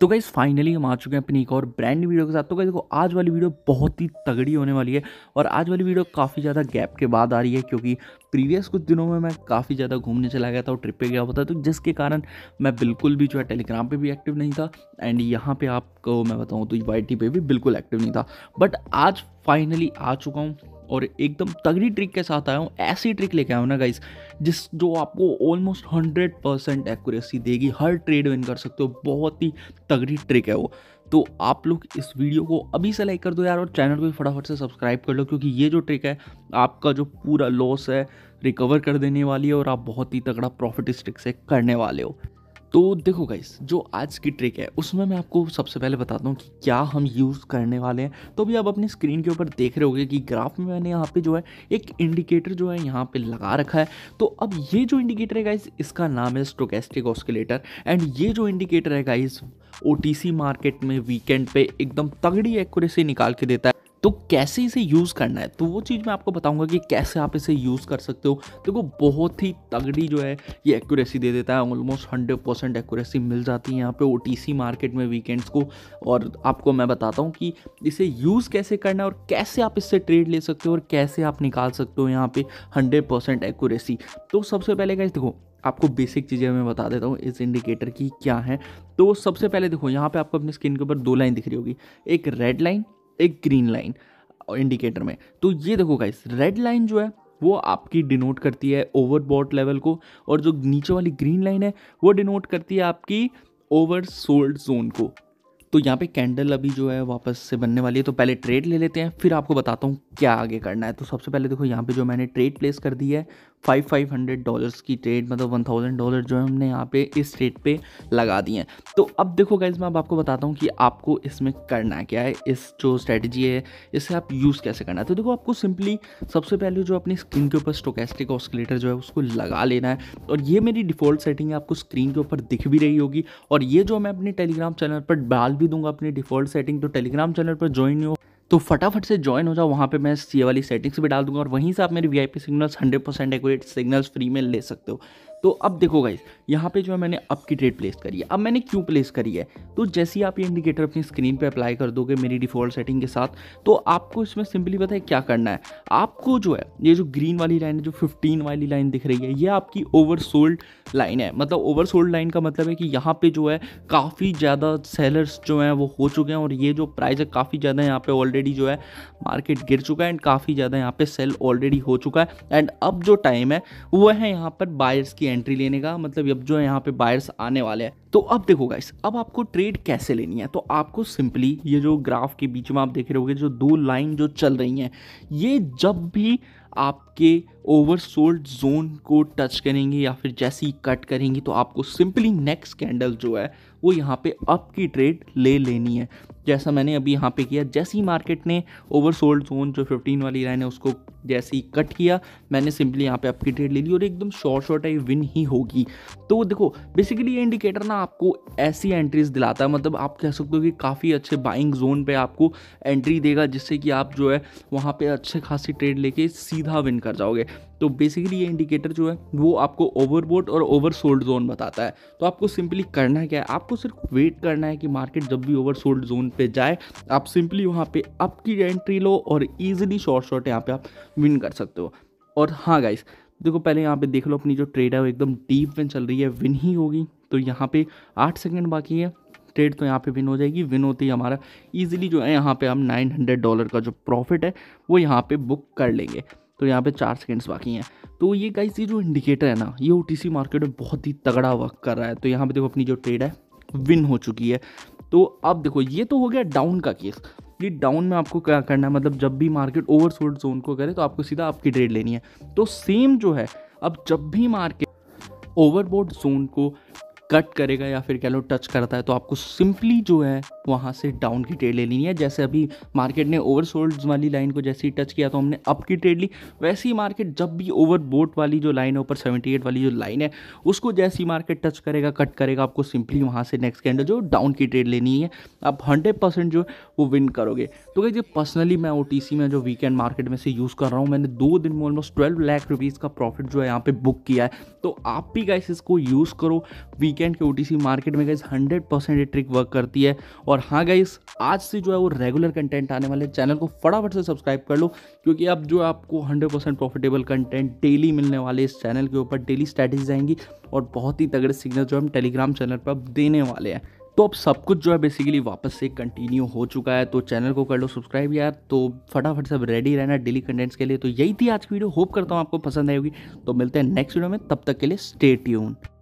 तो guys finally हम आ चुके हैं अपनी एक और ब्रांड वीडियो के साथ तो गाइज़ देखो आज वाली वीडियो बहुत ही तगड़ी होने वाली है और आज वाली वीडियो काफ़ी ज़्यादा गैप के बाद आ रही है क्योंकि प्रीवियस कुछ दिनों में मैं काफ़ी ज़्यादा घूमने चला गया था और ट्रिप पे गया होता तो जिसके कारण मैं बिल्कुल भी जो है टेलीग्राम पर भी एक्टिव नहीं था एंड यहाँ पर आपको मैं बताऊँ तो वाई पे भी बिल्कुल एक्टिव नहीं था बट आज फाइनली आ चुका हूँ और एकदम तगड़ी ट्रिक के साथ आया हूँ ऐसी ट्रिक लेके आया हूँ ना गाइस जिस जो आपको ऑलमोस्ट हंड्रेड परसेंट एक्यूरेसी देगी हर ट्रेड विन कर सकते हो बहुत ही तगड़ी ट्रिक है वो तो आप लोग इस वीडियो को अभी से लाइक कर दो यार और चैनल को भी फटाफट से सब्सक्राइब कर लो क्योंकि ये जो ट्रिक है आपका जो पूरा लॉस है रिकवर कर देने वाली है और आप बहुत ही तगड़ा प्रॉफिट इस ट्रिक से करने वाले हो तो देखो गाइस जो आज की ट्रिक है उसमें मैं आपको सबसे पहले बताता हूँ कि क्या हम यूज़ करने वाले हैं तो भी आप अपनी स्क्रीन के ऊपर देख रहे होगे कि ग्राफ में मैंने यहाँ पे जो है एक इंडिकेटर जो है यहाँ पे लगा रखा है तो अब ये जो इंडिकेटर है गाइस इसका नाम है स्टोकेस्टिक ऑस्किलेटर एंड ये जो इंडिकेटर है गाइस ओ मार्केट में वीकेंड पे एकदम तगड़ी एक्यूरेसी निकाल के देता है तो कैसे इसे यूज़ करना है तो वो चीज़ मैं आपको बताऊंगा कि कैसे आप इसे यूज़ कर सकते हो देखो तो बहुत ही तगड़ी जो है ये एक्यूरेसी दे देता है ऑलमोस्ट हंड्रेड परसेंट एक्यूरेसी मिल जाती है यहाँ पे ओ मार्केट में वीकेंड्स को और आपको मैं बताता हूँ कि इसे यूज़ कैसे करना है और कैसे आप इससे ट्रेड ले सकते हो और कैसे आप निकाल सकते हो यहाँ पे हंड्रेड परसेंट एक्यूरेसी तो सबसे पहले कैसे देखो आपको बेसिक चीज़ें मैं बता देता हूँ इस इंडिकेटर की क्या है तो सबसे पहले देखो यहाँ पे आपको अपनी स्किन के ऊपर दो लाइन दिख रही होगी एक रेड लाइन एक ग्रीन लाइन इंडिकेटर में तो ये देखो गाइस रेड लाइन जो है वो आपकी डिनोट करती है ओवरबॉट लेवल को और जो नीचे वाली ग्रीन लाइन है वो डिनोट करती है आपकी ओवर सोल्ड जोन को तो यहाँ पे कैंडल अभी जो है वापस से बनने वाली है तो पहले ट्रेड ले लेते हैं फिर आपको बताता हूँ क्या आगे करना है तो सबसे पहले देखो यहाँ पे जो मैंने ट्रेड प्लेस कर दी है फाइव फाइव हंड्रेड डॉलर्स की ट्रेड मतलब वन थाउजेंड डॉलर जो है हमने यहाँ पे इस रेट पे लगा दिए हैं तो अब देखो गाइज मैं अब आपको बताता हूँ कि आपको इसमें करना क्या है इस जो स्ट्रेटजी है इसे आप यूज़ कैसे करना है तो देखो आपको सिंपली सबसे पहले जो अपनी स्क्रीन के ऊपर स्टोकेस्टिक ऑस्किलेटर जो है उसको लगा लेना है और ये मेरी डिफ़ॉल्ट सेटिंग है आपको स्क्रीन के ऊपर दिख भी रही होगी और ये जो मैं अपने टेलीग्राम चैनल पर डाल भी दूंगा अपनी डिफ़ॉल्ट सेटिंग तो टेलीग्राम चैनल पर ज्वाइन हो तो फटाफट से ज्वाइन हो जाओ वहाँ पे मैं सी वाली सेटिंग्स भी डाल दूंगा और वहीं से आप मेरे V I P signals hundred percent accurate signals free में ले सकते हो तो अब देखो गाइस यहाँ पे जो है मैंने अप की ट्रेड प्लेस करी है अब मैंने क्यों प्लेस करी है तो जैसे ही आप ये इंडिकेटर अपनी स्क्रीन पे अप्लाई कर दोगे मेरी डिफ़ॉल्ट सेटिंग के साथ तो आपको इसमें सिंपली पता है क्या करना है आपको जो है ये जो ग्रीन वाली लाइन है जो फिफ्टीन वाली लाइन दिख रही है ये आपकी ओवरसोल्ड लाइन है मतलब ओवरसोल्ड लाइन का मतलब है कि यहाँ पर जो है काफ़ी ज़्यादा सेलर्स जो हैं वो हो चुके हैं और ये जो प्राइस है काफ़ी ज़्यादा यहाँ पर ऑलरेडी जो है मार्केट गिर चुका है एंड काफ़ी ज़्यादा यहाँ पर सेल ऑलरेडी हो चुका है एंड अब जो टाइम है वह है यहाँ पर बायर्स की की एंट्री लेने का मतलब अब जो यहाँ पे बायर्स आने वाले हैं तो अब देखो गाइस अब आपको ट्रेड कैसे लेनी है तो आपको सिंपली ये जो ग्राफ के बीच में आप देख रहे हो जो दो लाइन जो चल रही हैं ये जब भी आपके ओवरसोल्ड जोन को टच करेंगे या फिर जैसे ही कट करेंगे तो आपको सिंपली नेक्स्ट कैंडल जो है वो यहाँ पे अप की ट्रेड ले लेनी है जैसा मैंने अभी यहाँ पे किया जैसे ही मार्केट ने ओवरसोल्ड जोन जो 15 वाली लाइन है उसको जैसे ही कट किया मैंने सिंपली यहाँ पे आपकी ट्रेड ले ली और एकदम शॉर्ट शॉर्ट आई विन ही होगी तो देखो बेसिकली ये इंडिकेटर ना आपको ऐसी एंट्रीज दिलाता है मतलब आप कह सकते हो कि काफ़ी अच्छे बाइंग जोन पर आपको एंट्री देगा जिससे कि आप जो है वहाँ पर अच्छे खासी ट्रेड लेके सीधा विन कर जाओगे तो बेसिकली ये इंडिकेटर जो है वो आपको ओवरबोट और ओवरसोल्ड जोन बताता है तो आपको सिंपली करना क्या है आपको सिर्फ वेट करना है कि मार्केट जब भी ओवरसोल्ड जोन पे जाए आप सिंपली वहाँ पे अप की एंट्री लो और ईजिली शॉर्ट शॉर्ट यहाँ पे आप विन कर सकते हो और हाँ गाइस देखो पहले यहाँ पे देख लो अपनी जो ट्रेड है वो एकदम डीप में चल रही है विन ही होगी तो यहाँ पे आठ सेकंड बाकी है ट्रेड तो यहाँ पे विन हो जाएगी विन होते ही हमारा इजीली जो है यहाँ पे हम 900 डॉलर का जो प्रॉफिट है वो यहाँ पे बुक कर लेंगे तो यहाँ पे चार सेकेंड्स बाकी हैं तो ये गाइस ये जो इंडिकेटर है ना ये ओ मार्केट में बहुत ही तगड़ा वर्क कर रहा है तो यहाँ पे देखो अपनी जो ट्रेड है विन हो चुकी है तो अब देखो ये तो हो गया डाउन का केस ये डाउन में आपको क्या करना है मतलब जब भी मार्केट ओवरसोल्ड जोन को करे तो आपको सीधा आपकी ट्रेड लेनी है तो सेम जो है अब जब भी मार्केट ओवरबोर्ड जोन को कट करेगा या फिर कह लो टच करता है तो आपको सिंपली जो है वहाँ से डाउन की ट्रेड ले लेनी है जैसे अभी मार्केट ने ओवरसोल्ड वाली लाइन को जैसे ही टच किया तो हमने अप की ट्रेड ली वैसे ही मार्केट जब भी ओवरबोट वाली जो लाइन है ऊपर सेवेंटी वाली जो लाइन है उसको जैसे ही मार्केट टच करेगा कट करेगा आपको सिंपली वहाँ से नेक्स्ट कैंडल जो डाउन की ट्रेड लेनी है आप हंड्रेड परसेंट जो वो विन करोगे तो क्या पर्सनली मैं ओ में जो वीकेंड मार्केट में से यूज़ कर रहा हूँ मैंने दो दिन में ऑलमोस्ट ट्वेल्व लाख रुपीज़ का प्रॉफिट जो है यहाँ पर बुक किया है तो आप भी गाइस इसको यूज़ करो वीकेंड के ओ मार्केट में गाइस हंड्रेड परसेंट ये ट्रिक वर्क करती है और और हाँ गाइस आज से जो है वो रेगुलर कंटेंट आने वाले चैनल को फटाफट से सब्सक्राइब कर लो क्योंकि अब जो आपको 100 परसेंट प्रॉफिटेबल कंटेंट डेली मिलने वाले इस चैनल के ऊपर डेली स्ट्रैटेजी आएंगी और बहुत ही तगड़े सिग्नल जो हम टेलीग्राम चैनल पर देने वाले हैं तो अब सब कुछ जो है बेसिकली वापस से कंटिन्यू हो चुका है तो चैनल को कर लो सब्सक्राइब यार तो फटाफट सब रेडी रहना डेली कंटेंट्स के लिए तो यही थी आज की वीडियो होप करता हूँ आपको पसंद आएगी तो मिलते हैं नेक्स्ट वीडियो में तब तक के लिए स्टे ट्यून